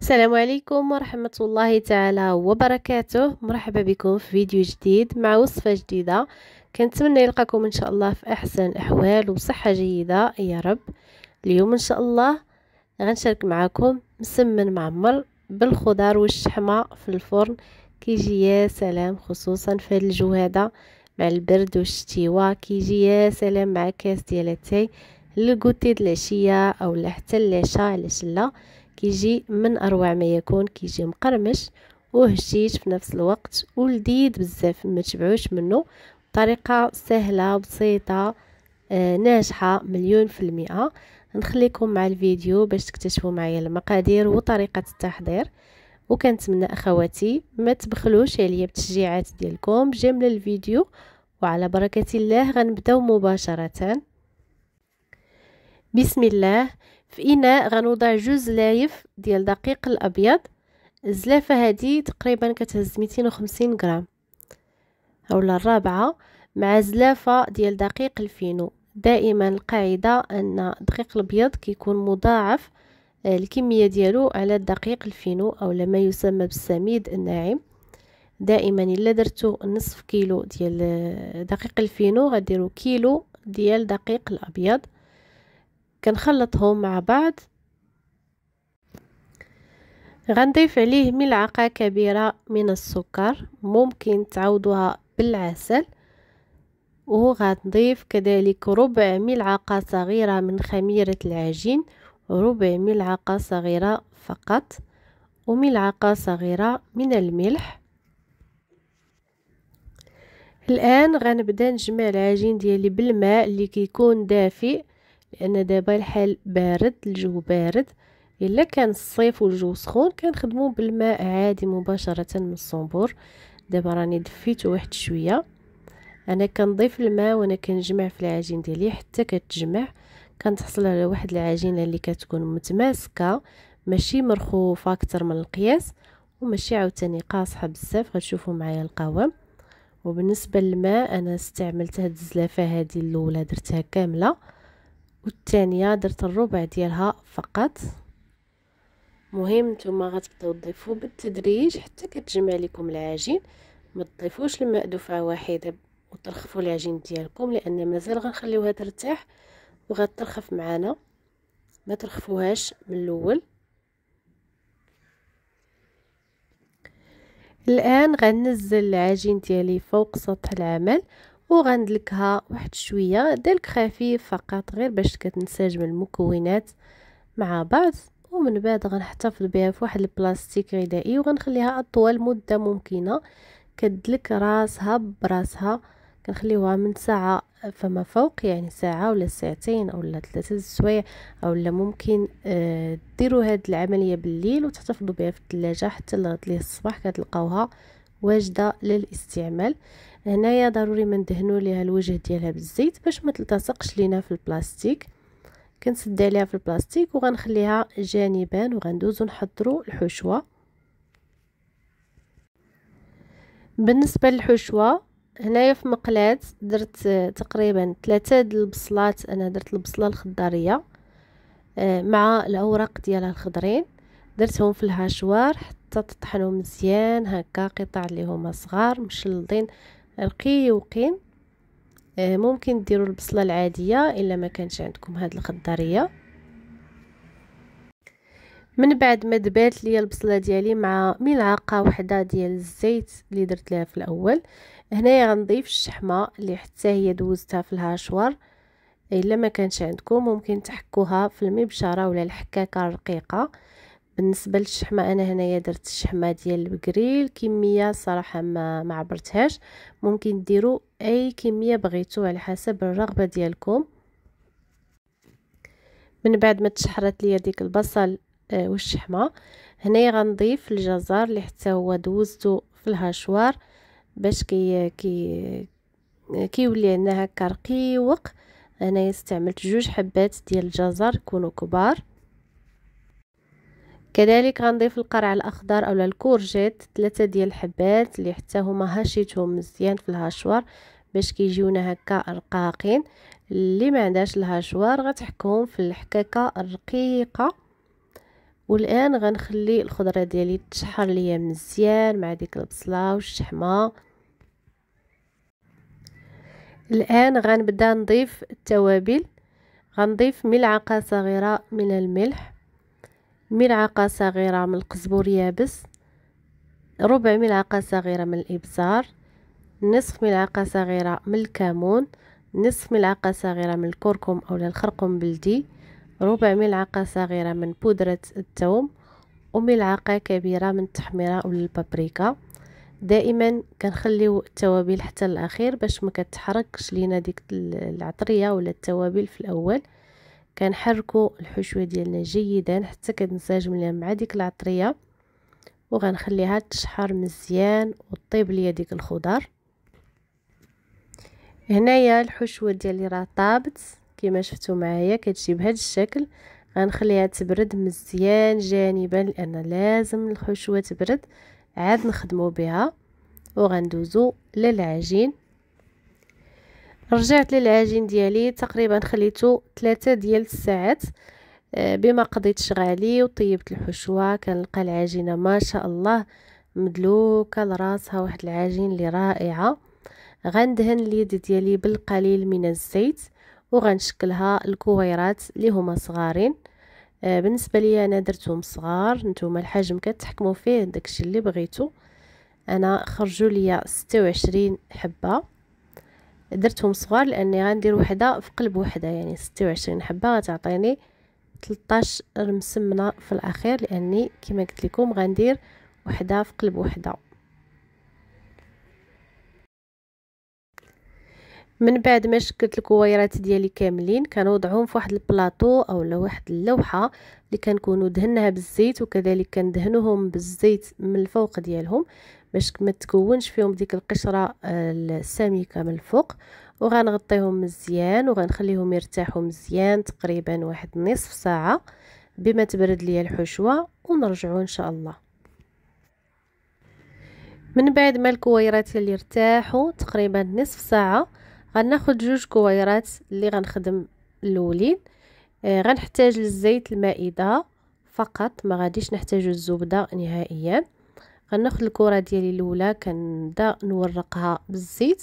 السلام عليكم ورحمة الله تعالى وبركاته مرحبا بكم في فيديو جديد مع وصفة جديدة كنتمنى يلقاكم إن شاء الله في أحسن الأحوال وصحة جيدة يا رب اليوم إن شاء الله غنشارك معكم مسمن معمر بالخضار والشحمة في الفرن كيجي يا سلام خصوصا في هاد الجو مع البرد والشتيوى كيجي يا سلام مع كاس ديال التاي للكوتي د العشية أو حتى العشاء على لا كيجي من اروع ما يكون كيجي مقرمش وهشيش في نفس الوقت ولذيذ بزاف ما تشبعوش منه طريقه سهله بسيطه آه ناجحه مليون في المئه نخليكم مع الفيديو باش تكتشفوا معايا المقادير وطريقه التحضير وكنتمنى اخواتي ما تبخلوش عليا بالتشجيعات ديالكم جمل الفيديو وعلى بركه الله غنبداو مباشره بسم الله في اناء غنوضع جوج زلايف ديال دقيق الابيض الزلافه هذه تقريبا كتهز 250 غرام اولا الرابعه مع زلافه ديال دقيق الفينو دائما القاعده ان الدقيق الابيض كيكون مضاعف آه، الكميه ديالو على الدقيق الفينو او ما يسمى بالسميد الناعم دائما الا درتو نصف كيلو ديال آه، دقيق الفينو غديروا كيلو ديال دقيق الابيض كنخلطهم مع بعض غنضيف عليه ملعقة كبيرة من السكر ممكن تعوضها بالعسل وغنضيف كذلك ربع ملعقة صغيرة من خميرة العجين ربع ملعقة صغيرة فقط وملعقة صغيرة من الملح الآن غنبدا نجمع العجين ديالي بالماء اللي كيكون دافئ لان دابا الحال بارد الجو بارد الا كان الصيف والجو سخون كنخدمو بالماء عادي مباشره من الصنبور دابا راني دفيت واحد شويه انا كنضيف الماء وانا كنجمع في العجين ديالي حتى كتجمع كنتحصل على واحد العجينه اللي كتكون متماسكه ماشي مرخوفه اكثر من القياس وماشي عاوتاني قاصحه بزاف غتشوفوا معايا القوام وبالنسبه للماء انا استعملت هاد الزلافه هذه الاولى درتها كامله والثانيه درت الربع ديالها فقط مهم نتوما غتبداو تضيفوا بالتدريج حتى كتجمع لكم العجين ما تضيفوش الماء دفعه واحده وترخفوا العجين ديالكم لان مازال غنخليوها ترتاح وغترخف معانا ما ترخفوهاش من الاول الان غنزل العجين ديالي فوق سطح العمل وغندلكها واحد شويه دلك خفيف فقط غير باش كتنسجم المكونات مع بعض ومن بعد غنحتفظ بها في واحد البلاستيك غذائي وغنخليها اطول مده ممكنه كدلك راسها براسها كنخليوها من ساعه فما فوق يعني ساعه ولا ساعتين ولا ثلاثه السوايع اولا ممكن آه، ديروا هاد العمليه بالليل وتحتفظوا بها في الثلاجه حتى ليه الصباح كتلقاوها واجده للاستعمال هنايا ضروري ما ندهنوا ليها الوجه ديالها بالزيت باش ما تلتصقش لينا في البلاستيك كنسد عليها في البلاستيك وغنخليها جانبا وغندوزو نحضروا الحشوه بالنسبه للحشوه هنايا في مقلات درت تقريبا ثلاثة د البصلات انا درت البصله الخضريه آه، مع الاوراق ديالها الخضرين درتهم في الهاشوار حتى تطحنهم مزيان هكا قطع اللي هما صغار مشلضين رقيقين آه، ممكن ديروا البصله العاديه الا ما كانش عندكم هاد الخضريه من بعد ما دبات ليا البصله ديالي مع ملعقه وحده ديال الزيت اللي درت لها في الاول هنايا غنضيف الشحمه اللي حتى هي دوزتها في الهاشوار الا ما كانش عندكم ممكن تحكوها في المبشره ولا الحكاكه الرقيقه بالنسبه للشحمه انا هنايا درت الشحمه ديال البكري الكميه صراحه ما ما عبرتهاش ممكن ديروا اي كميه بغيتو على حسب الرغبه ديالكم من بعد ما تشحرت ليا ديك البصل آه، والشحمه هنايا غنضيف الجزر اللي حتى هو دوزته في الهشوار باش كي كي كيولي عندنا هكا رقيق انايا استعملت جوج حبات ديال الجزر يكونوا كبار كذلك غنضيف القرع الاخضر اولا الكورجيت ثلاثه ديال الحبات اللي حتى هما هشيتهم مزيان في الهشوار باش كيجيونا هكا رقاقين اللي ما عندهاش الهشوار غتحكهم في الحكاكه الرقيقه والان غنخلي الخضره ديالي تشحر ليا مزيان مع ديك البصله والشحمه الان غنبدا نضيف التوابل غنضيف ملعقه صغيره من الملح ملعقة صغيرة من القزبر يابس ربع ملعقة صغيرة من الإبزار نصف ملعقة صغيرة من الكمون نصف ملعقة صغيرة من الكركم أو الخرقوم بلدي ربع ملعقة صغيرة من بودرة الثوم وملعقة كبيرة من التحميرة أو البابريكا دائما كنخليو التوابل حتى الاخير باش ما كتحركش لينا ديك العطريه ولا التوابل في الاول كنحركوا الحشوه ديالنا جيدا حتى كتنسجم مع ديك العطريه وغنخليها تشحر مزيان وطيب ليا ديك الخضر هنايا الحشوه ديالي راه طابت كما شفتوا معايا كتجي بهذا الشكل غنخليها تبرد مزيان جانبا لان لازم الحشوه تبرد عاد نخدمو بها وغندوزو للعجين رجعت للعجين ديالي تقريبا خليته ثلاثة ديال الساعات آه، بما قضيت شغالي وطيبت الحشوه كنلقى العجينه ما شاء الله مدلوكه لراسها واحد العجين اللي رائعه غندهن اليد ديالي بالقليل من الزيت وغنشكلها الكويرات اللي هما صغارين آه، بالنسبه ليا انا درتهم صغار نتوما الحجم كتحكموا فيه داكشي اللي بغيتو انا خرجوا ليا 26 حبه درتهم صغار لاني غندير وحده في قلب وحده يعني ستة وعشرين حبه غتعطيني 13 مسمنه في الاخير لاني كما قلت لكم غندير وحده في قلب وحده من بعد ما شكلت الكويرات ديالي كاملين كنوضعهم في واحد البلاطو او واحد اللوحه اللي كنكونوا دهناها بالزيت وكذلك كندهنوهم بالزيت من الفوق ديالهم باش ما تكونش فيهم ديك القشره آه، السميكه من الفوق وغنغطيهم مزيان وغنخليهم يرتاحوا مزيان تقريبا واحد نصف ساعه بما تبرد ليا الحشوه ونرجعوا ان شاء الله من بعد ما الكويرات اللي ارتاحوا تقريبا نصف ساعه غناخد جوج كويرات اللي غنخدم الاولين آه غنحتاج الزيت المائده فقط ما غاديش نحتاجو الزبده نهائيا غناخد الكره ديالي الاولى كنبدا نورقها بالزيت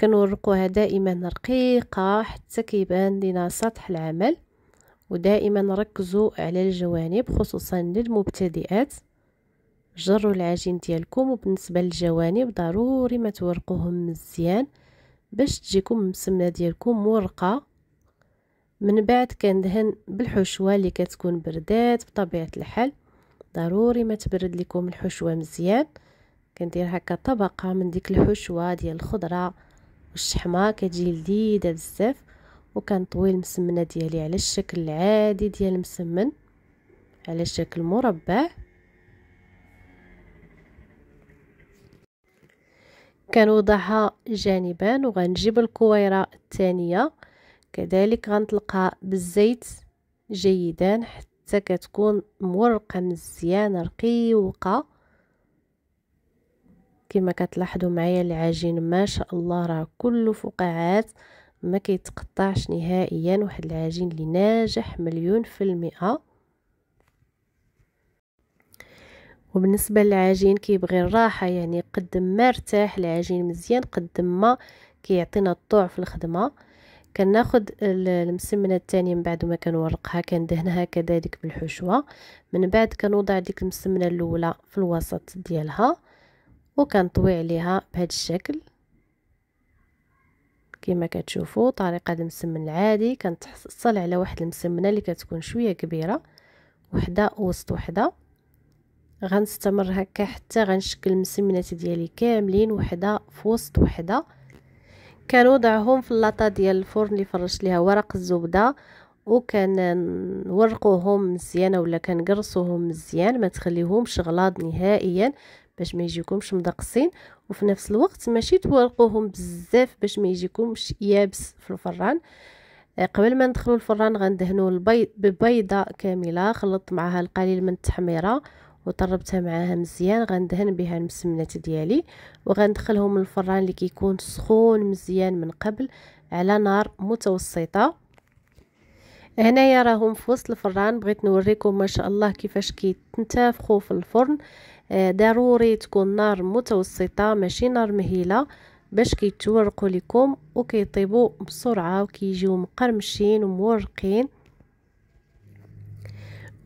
كنورقوها دائما رقيقه حتى كيبان لينا سطح العمل ودائما ركزوا على الجوانب خصوصا للمبتدئات جروا العجين ديالكم وبالنسبه للجوانب ضروري ما تورقوهم مزيان باش تجيكم المسمنه ديالكم مورقه من بعد كندهن بالحشوه اللي كتكون بردات بطبيعه الحال ضروري ما تبرد لكم الحشوه مزيان كندير هكا طبقه من ديك الحشوه ديال الخضره والشحمه كتجي لذيذه بزاف وكنطوي المسمنه ديالي على الشكل العادي ديال المسمن على شكل مربع كنوضعها جانبا وغنجيب الكويره الثانيه كذلك غنطلقها بالزيت جيدا حتى حتى كتكون مورقه مزيانه رقيقه كما كتلاحظوا معايا العجين ما شاء الله راه كله فقاعات ما كيتقطعش نهائيا واحد العجين اللي ناجح مليون في المئة وبالنسبة للعجين كيبغي الراحة يعني قد ما ارتاح العجين مزيان قد ما كيعطينا الطوع في الخدمة كناخد المسمنه الثانيه من بعد ما كنورقها كندهنها كذلك بالحشوه من بعد كنوضع ديك المسمنه الاولى في الوسط ديالها وكنطوي عليها بهذا الشكل كما كتشوفوا طريقه المسمن العادي كنتحصل على واحد المسمنه اللي كتكون شويه كبيره وحده وسط وحده غنستمر هكا حتى غنشكل المسمنات ديالي كاملين وحده في وسط وحده كنوضعهم في اللاطه ديال الفرن اللي فرشت ليها ورق الزبده نورقوهم مزيان اولا كنقرصوهم مزيان ما تخليهمش غلاض نهائيا باش ما يجيكمش مدقسين وفي نفس الوقت ماشي تورقوهم بزاف باش ما يجيكمش يابس في الفران آه، قبل ما ندخلو الفران غندهنوا البيض ببيضه كامله خلطت معها القليل من التحميره وطربتها معاها مزيان غندهن بها المسمنات ديالي وغندخلهم الفران اللي كيكون سخون مزيان من قبل على نار متوسطه هنايا راهم في وسط الفران بغيت نوريكم ما شاء الله كيفاش كيتنتفخوا في الفرن آه، ضروري تكون نار متوسطه ماشي نار مهيله باش كيتورقوا لكم وكيطيبوا بسرعه وكيجيو مقرمشين ومورقين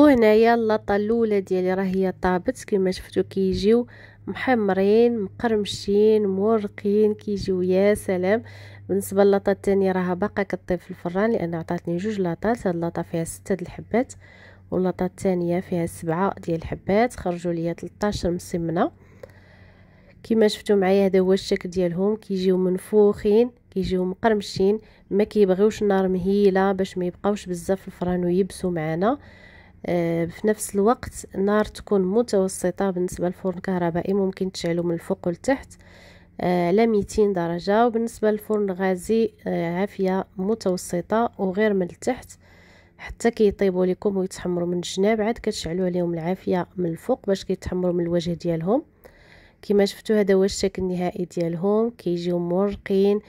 وهنايا اللاطه ديالي راه هي طابت كما شفتو كيجيو محمرين مقرمشين مورقين كيجيو يا سلام بالنسبه لللاطه الثانيه راها باقا كطيب في الفران لان عطاتني جوج لاطات هاد اللاطه فيها سته د الحبات واللاطه الثانيه فيها سبعه ديال الحبات خرجوا ليا 13 مسمنه كما شفتوا معايا هذا هو الشكل ديالهم كيجيو منفوخين كيجيو مقرمشين ما كيبغيوش النار مهيله باش ما يبقاوش بزاف في الفران ويبسوا معنا آه، في نفس الوقت النار تكون متوسطة بالنسبة للفرن الكهربائي ممكن تشعلو من الفوق لتحت على آه، 200 درجة وبالنسبة للفرن الغازي آه، عافية متوسطة وغير من التحت حتى كيطيبوا لكم ويتحمروا من الجناب عاد كتشعلوا عليهم العافيه من الفوق باش كيتحمروا من الوجه ديالهم كما شفتوا هذا هو الشكل النهائي ديالهم كيجيو مرقين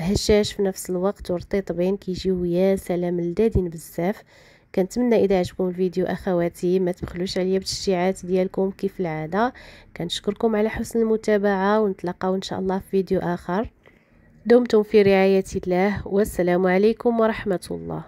هشاش في نفس الوقت ورطيطبين كيجيو يا سلام لذادين بزاف كنتمنى اذا عجبكم الفيديو اخواتي ما تبخلوش عليا بالتشجيعات ديالكم كيف العاده كنشكركم على حسن المتابعه ونتلاقاو ان شاء الله في فيديو اخر دمتم في رعايه الله والسلام عليكم ورحمه الله